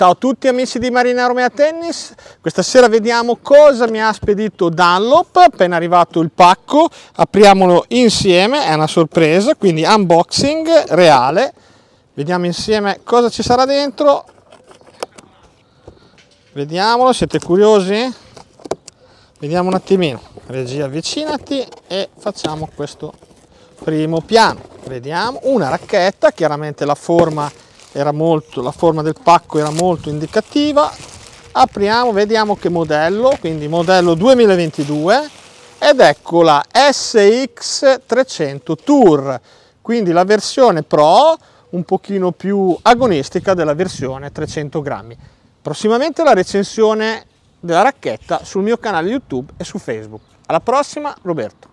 Ciao a tutti amici di Marina Romea Tennis, questa sera vediamo cosa mi ha spedito Dunlop, appena arrivato il pacco, apriamolo insieme, è una sorpresa, quindi unboxing reale, vediamo insieme cosa ci sarà dentro, vediamolo, siete curiosi? Vediamo un attimino, regia avvicinati e facciamo questo primo piano, vediamo, una racchetta, chiaramente la forma è era molto, la forma del pacco era molto indicativa. Apriamo, vediamo che modello, quindi modello 2022 ed ecco la SX300 Tour, quindi la versione Pro un pochino più agonistica della versione 300 grammi. Prossimamente la recensione della racchetta sul mio canale YouTube e su Facebook. Alla prossima, Roberto.